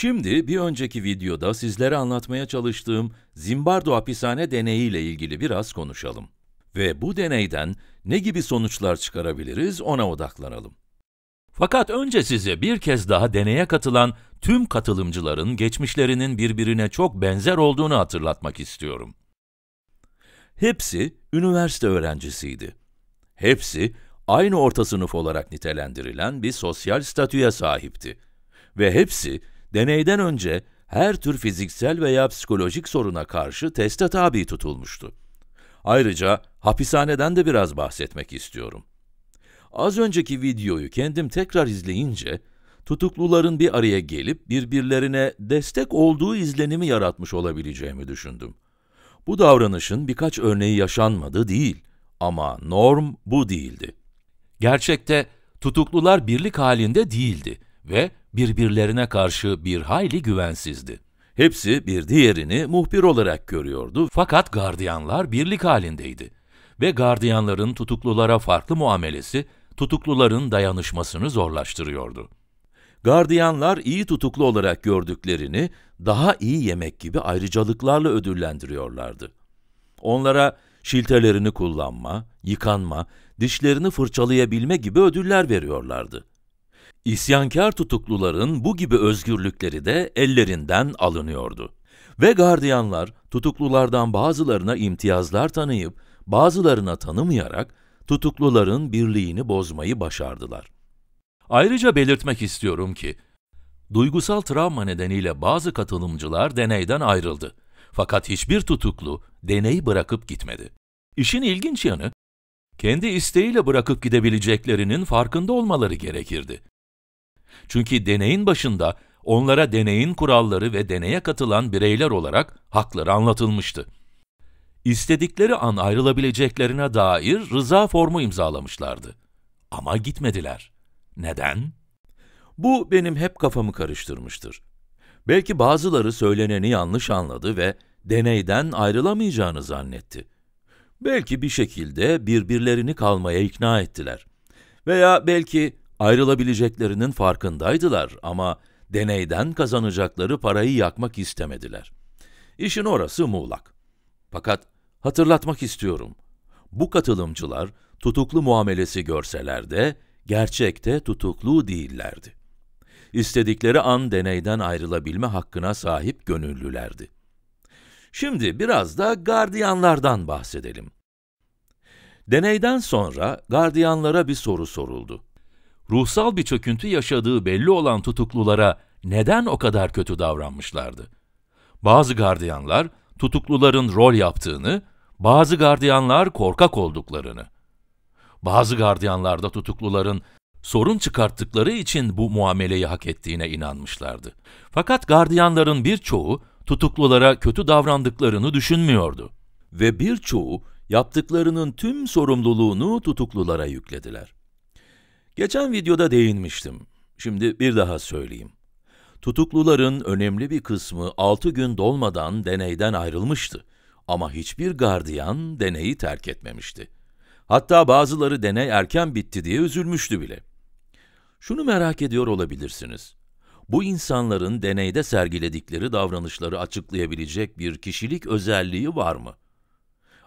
Şimdi bir önceki videoda sizlere anlatmaya çalıştığım Zimbardo hapishane deneyi ile ilgili biraz konuşalım. Ve bu deneyden ne gibi sonuçlar çıkarabiliriz ona odaklanalım. Fakat önce size bir kez daha deneye katılan tüm katılımcıların geçmişlerinin birbirine çok benzer olduğunu hatırlatmak istiyorum. Hepsi üniversite öğrencisiydi. Hepsi aynı orta sınıf olarak nitelendirilen bir sosyal statüye sahipti ve hepsi deneyden önce her tür fiziksel veya psikolojik soruna karşı teste tabi tutulmuştu. Ayrıca hapishaneden de biraz bahsetmek istiyorum. Az önceki videoyu kendim tekrar izleyince, tutukluların bir araya gelip birbirlerine destek olduğu izlenimi yaratmış olabileceğimi düşündüm. Bu davranışın birkaç örneği yaşanmadı değil ama norm bu değildi. Gerçekte tutuklular birlik halinde değildi ve birbirlerine karşı bir hayli güvensizdi. Hepsi bir diğerini muhbir olarak görüyordu fakat gardiyanlar birlik halindeydi ve gardiyanların tutuklulara farklı muamelesi tutukluların dayanışmasını zorlaştırıyordu. Gardiyanlar iyi tutuklu olarak gördüklerini daha iyi yemek gibi ayrıcalıklarla ödüllendiriyorlardı. Onlara şiltelerini kullanma, yıkanma, dişlerini fırçalayabilme gibi ödüller veriyorlardı. İsyankar tutukluların bu gibi özgürlükleri de ellerinden alınıyordu. Ve gardiyanlar tutuklulardan bazılarına imtiyazlar tanıyıp bazılarına tanımayarak tutukluların birliğini bozmayı başardılar. Ayrıca belirtmek istiyorum ki, duygusal travma nedeniyle bazı katılımcılar deneyden ayrıldı. Fakat hiçbir tutuklu deneyi bırakıp gitmedi. İşin ilginç yanı, kendi isteğiyle bırakıp gidebileceklerinin farkında olmaları gerekirdi. Çünkü deneyin başında onlara deneyin kuralları ve deneye katılan bireyler olarak hakları anlatılmıştı. İstedikleri an ayrılabileceklerine dair rıza formu imzalamışlardı. Ama gitmediler. Neden? Bu benim hep kafamı karıştırmıştır. Belki bazıları söyleneni yanlış anladı ve deneyden ayrılamayacağını zannetti. Belki bir şekilde birbirlerini kalmaya ikna ettiler. Veya belki Ayrılabileceklerinin farkındaydılar ama deneyden kazanacakları parayı yakmak istemediler. İşin orası muğlak. Fakat hatırlatmak istiyorum. Bu katılımcılar tutuklu muamelesi görseler de gerçekte tutuklu değillerdi. İstedikleri an deneyden ayrılabilme hakkına sahip gönüllülerdi. Şimdi biraz da gardiyanlardan bahsedelim. Deneyden sonra gardiyanlara bir soru soruldu ruhsal bir çöküntü yaşadığı belli olan tutuklulara neden o kadar kötü davranmışlardı? Bazı gardiyanlar tutukluların rol yaptığını, bazı gardiyanlar korkak olduklarını. Bazı gardiyanlarda tutukluların sorun çıkarttıkları için bu muameleyi hak ettiğine inanmışlardı. Fakat gardiyanların birçoğu tutuklulara kötü davrandıklarını düşünmüyordu. Ve birçoğu yaptıklarının tüm sorumluluğunu tutuklulara yüklediler. Geçen videoda değinmiştim. Şimdi bir daha söyleyeyim. Tutukluların önemli bir kısmı 6 gün dolmadan deneyden ayrılmıştı. Ama hiçbir gardiyan deneyi terk etmemişti. Hatta bazıları deney erken bitti diye üzülmüştü bile. Şunu merak ediyor olabilirsiniz. Bu insanların deneyde sergiledikleri davranışları açıklayabilecek bir kişilik özelliği var mı?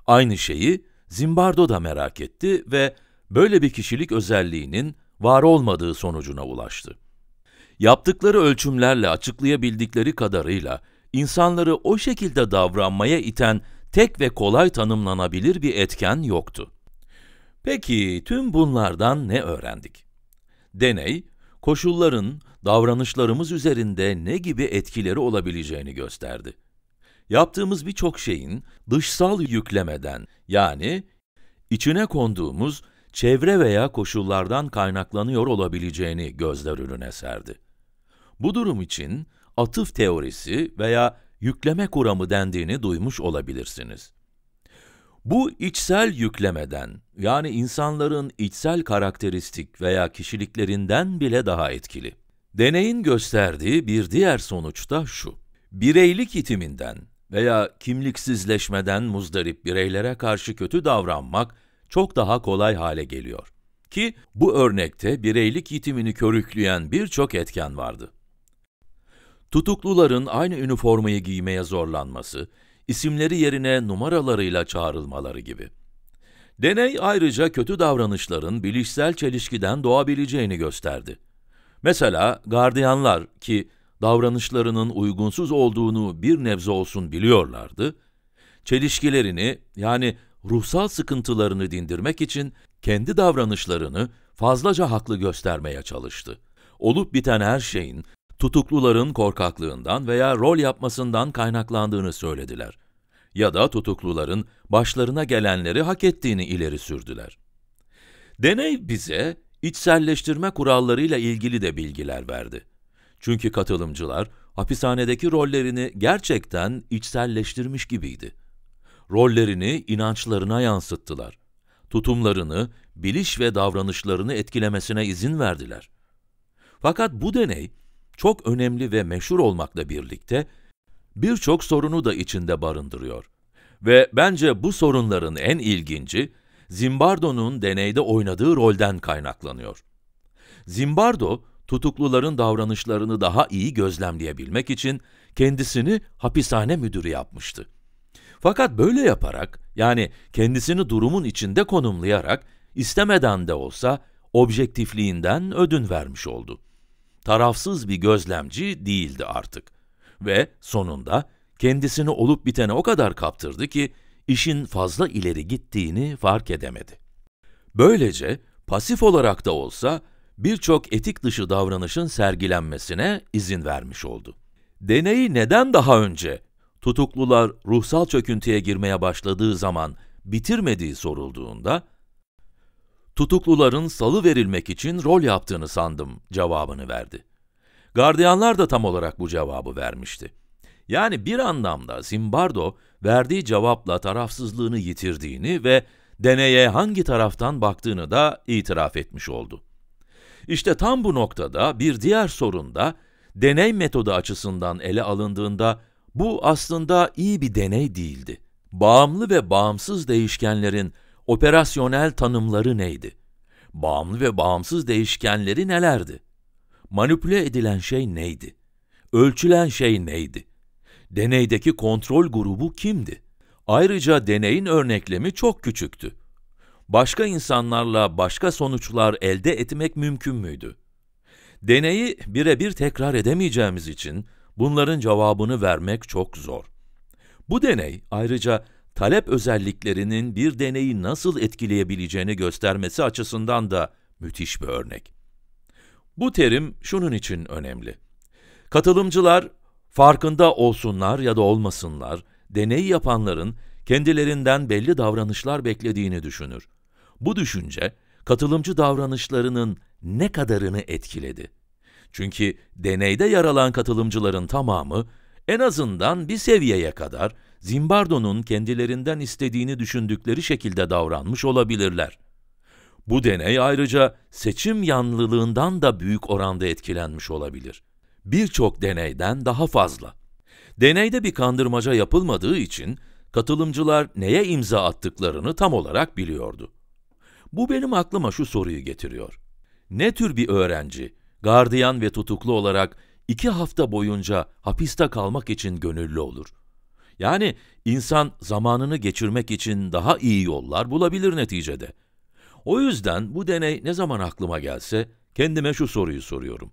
Aynı şeyi Zimbardo da merak etti ve böyle bir kişilik özelliğinin var olmadığı sonucuna ulaştı. Yaptıkları ölçümlerle açıklayabildikleri kadarıyla insanları o şekilde davranmaya iten tek ve kolay tanımlanabilir bir etken yoktu. Peki tüm bunlardan ne öğrendik? Deney, koşulların davranışlarımız üzerinde ne gibi etkileri olabileceğini gösterdi. Yaptığımız birçok şeyin dışsal yüklemeden yani içine konduğumuz çevre veya koşullardan kaynaklanıyor olabileceğini gözler önüne serdi. Bu durum için atıf teorisi veya yükleme kuramı dendiğini duymuş olabilirsiniz. Bu içsel yüklemeden, yani insanların içsel karakteristik veya kişiliklerinden bile daha etkili. Deneyin gösterdiği bir diğer sonuç da şu. Bireylik itiminden veya kimliksizleşmeden muzdarip bireylere karşı kötü davranmak çok daha kolay hale geliyor. Ki bu örnekte bireylik itimini körükleyen birçok etken vardı. Tutukluların aynı üniformayı giymeye zorlanması, isimleri yerine numaralarıyla çağrılmaları gibi. Deney ayrıca kötü davranışların bilişsel çelişkiden doğabileceğini gösterdi. Mesela gardiyanlar ki davranışlarının uygunsuz olduğunu bir nebze olsun biliyorlardı, çelişkilerini yani ruhsal sıkıntılarını dindirmek için kendi davranışlarını fazlaca haklı göstermeye çalıştı. Olup biten her şeyin tutukluların korkaklığından veya rol yapmasından kaynaklandığını söylediler ya da tutukluların başlarına gelenleri hak ettiğini ileri sürdüler. Deney bize içselleştirme kurallarıyla ilgili de bilgiler verdi. Çünkü katılımcılar hapishanedeki rollerini gerçekten içselleştirmiş gibiydi rollerini inançlarına yansıttılar. Tutumlarını, biliş ve davranışlarını etkilemesine izin verdiler. Fakat bu deney çok önemli ve meşhur olmakla birlikte birçok sorunu da içinde barındırıyor. Ve bence bu sorunların en ilginci Zimbardo'nun deneyde oynadığı rolden kaynaklanıyor. Zimbardo, tutukluların davranışlarını daha iyi gözlemleyebilmek için kendisini hapishane müdürü yapmıştı. Fakat böyle yaparak, yani kendisini durumun içinde konumlayarak, istemeden de olsa objektifliğinden ödün vermiş oldu. Tarafsız bir gözlemci değildi artık. Ve sonunda kendisini olup bitene o kadar kaptırdı ki, işin fazla ileri gittiğini fark edemedi. Böylece pasif olarak da olsa birçok etik dışı davranışın sergilenmesine izin vermiş oldu. Deneyi neden daha önce tutuklular ruhsal çöküntüye girmeye başladığı zaman bitirmediği sorulduğunda, tutukluların salı verilmek için rol yaptığını sandım cevabını verdi. Gardiyanlar da tam olarak bu cevabı vermişti. Yani bir anlamda Zimbardo verdiği cevapla tarafsızlığını yitirdiğini ve deneye hangi taraftan baktığını da itiraf etmiş oldu. İşte tam bu noktada bir diğer sorun da deney metodu açısından ele alındığında bu aslında iyi bir deney değildi. Bağımlı ve bağımsız değişkenlerin operasyonel tanımları neydi? Bağımlı ve bağımsız değişkenleri nelerdi? Manipüle edilen şey neydi? Ölçülen şey neydi? Deneydeki kontrol grubu kimdi? Ayrıca deneyin örneklemi çok küçüktü. Başka insanlarla başka sonuçlar elde etmek mümkün müydü? Deneyi birebir tekrar edemeyeceğimiz için Bunların cevabını vermek çok zor. Bu deney ayrıca talep özelliklerinin bir deneyi nasıl etkileyebileceğini göstermesi açısından da müthiş bir örnek. Bu terim şunun için önemli. Katılımcılar farkında olsunlar ya da olmasınlar, deney yapanların kendilerinden belli davranışlar beklediğini düşünür. Bu düşünce katılımcı davranışlarının ne kadarını etkiledi? Çünkü deneyde yer alan katılımcıların tamamı en azından bir seviyeye kadar Zimbardo'nun kendilerinden istediğini düşündükleri şekilde davranmış olabilirler. Bu deney ayrıca seçim yanlılığından da büyük oranda etkilenmiş olabilir. Birçok deneyden daha fazla. Deneyde bir kandırmaca yapılmadığı için katılımcılar neye imza attıklarını tam olarak biliyordu. Bu benim aklıma şu soruyu getiriyor. Ne tür bir öğrenci gardiyan ve tutuklu olarak iki hafta boyunca hapiste kalmak için gönüllü olur. Yani insan zamanını geçirmek için daha iyi yollar bulabilir neticede. O yüzden bu deney ne zaman aklıma gelse kendime şu soruyu soruyorum.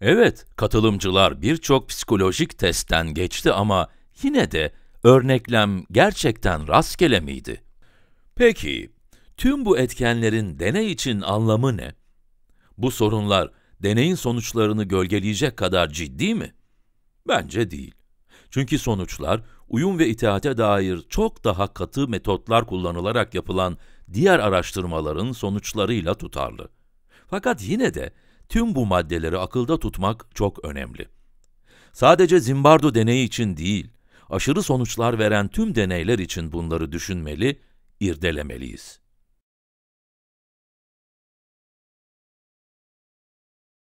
Evet, katılımcılar birçok psikolojik testten geçti ama yine de örneklem gerçekten rastgele miydi? Peki, tüm bu etkenlerin deney için anlamı ne? Bu sorunlar deneyin sonuçlarını gölgeleyecek kadar ciddi mi? Bence değil. Çünkü sonuçlar uyum ve itaate dair çok daha katı metotlar kullanılarak yapılan diğer araştırmaların sonuçlarıyla tutarlı. Fakat yine de tüm bu maddeleri akılda tutmak çok önemli. Sadece Zimbardo deneyi için değil, aşırı sonuçlar veren tüm deneyler için bunları düşünmeli, irdelemeliyiz.